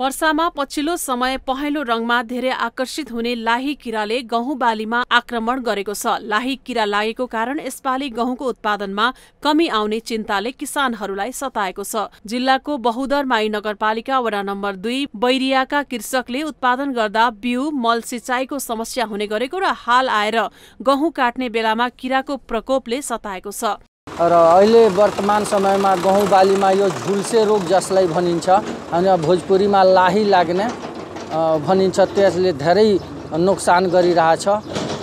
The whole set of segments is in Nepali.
वर्षामा पछिल्लो समय पहेँलो रङमा धेरै आकर्षित हुने लाही किराले गहुँ बालीमा आक्रमण गरेको छ लाही किरा लागेको कारण यसपालि गहुँको उत्पादनमा कमी आउने चिन्ताले किसानहरूलाई सताएको छ जिल्लाको बहुदरमाई नगरपालिका वडा नम्बर दुई बैरियाका कृषकले उत्पादन गर्दा बिउ मल सिँचाइको समस्या हुने गरेको र हाल आएर गहुँ काट्ने बेलामा किराको प्रकोपले सताएको छ र अहिले वर्तमान समयमा गहुँ बालीमा यो झुल्से रोग जसलाई भनिन्छ अनि भोजपुरीमा लाही लाग्ने भनिन्छ त्यसले धेरै नोक्सान गरिरहेछ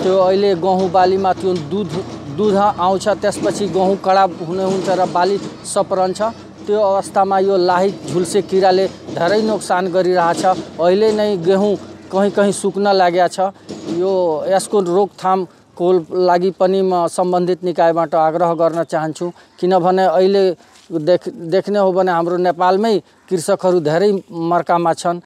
त्यो अहिले गहुँ बालीमा त्यो दुध दुध आउँछ त्यसपछि गहुँ कडा हुने हुन्छ र बाली सपरन्छ त्यो अवस्थामा यो लाही झुल्से किराले धेरै नोक्सान गरिरहेछ अहिले नै गेहुँ कहीँ कहीँ सुक्न लागेको छ यो यसको रोकथाम को लागि पनि म सम्बन्धित निकायबाट आग्रह गर्न चाहन्छु किनभने अहिले देख देख्ने हो भने हाम्रो नेपालमै कृषकहरू धेरै मर्कामा छन्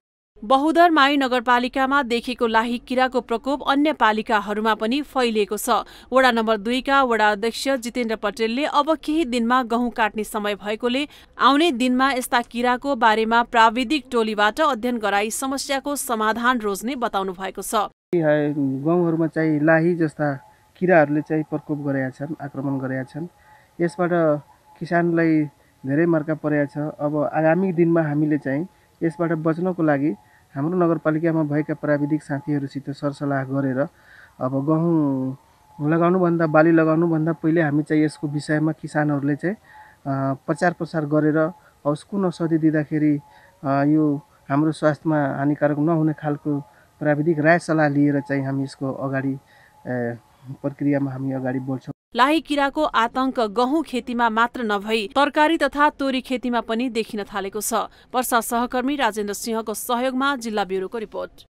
बहुदर माई नगरपालिकामा देखेको लाही किराको प्रकोप अन्य पालिकाहरूमा पनि फैलिएको छ वडा नम्बर दुईका वडा अध्यक्ष जितेन्द्र पटेलले अब केही दिनमा गहुँ काट्ने समय भएकोले आउने दिनमा यस्ता किराको बारेमा प्राविधिक टोलीबाट अध्ययन गराई समस्याको समाधान रोज्ने बताउनु भएको छ गाउँहरूमा चाहिँ लाही जस्ता किराहरूले चाहिँ प्रकोप गरेका छन् आक्रमण गरेका छन् यसबाट किसानलाई धेरै मर्का परेका छ अब आगामी दिनमा हामीले चाहिँ यसबाट बच्नको लागि हाम्रो नगरपालिकामा भएका प्राविधिक साथीहरूसित सरसल्लाह गरेर अब गहुँ लगाउनुभन्दा बाली लगाउनुभन्दा पहिले हामी चाहिँ यसको विषयमा किसानहरूले चाहिँ प्रचार प्रसार गरेर हौस् कुन औषधि दिँदाखेरि यो हाम्रो स्वास्थ्यमा हानिकारक नहुने खालको प्राविधिक राय सल्लाह लिएर चाहिँ हामी यसको अगाडि प्रक्रियामा हामी अगाडि बढ्छौँ लाही किराको आतंक गहुँ खेतीमा मात्र नभई तरकारी तथा तोरी खेतीमा पनि देखिन थालेको छ वर्षा सहकर्मी राजेन्द्र सिंहको सहयोगमा जिल्ला ब्युरोको रिपोर्ट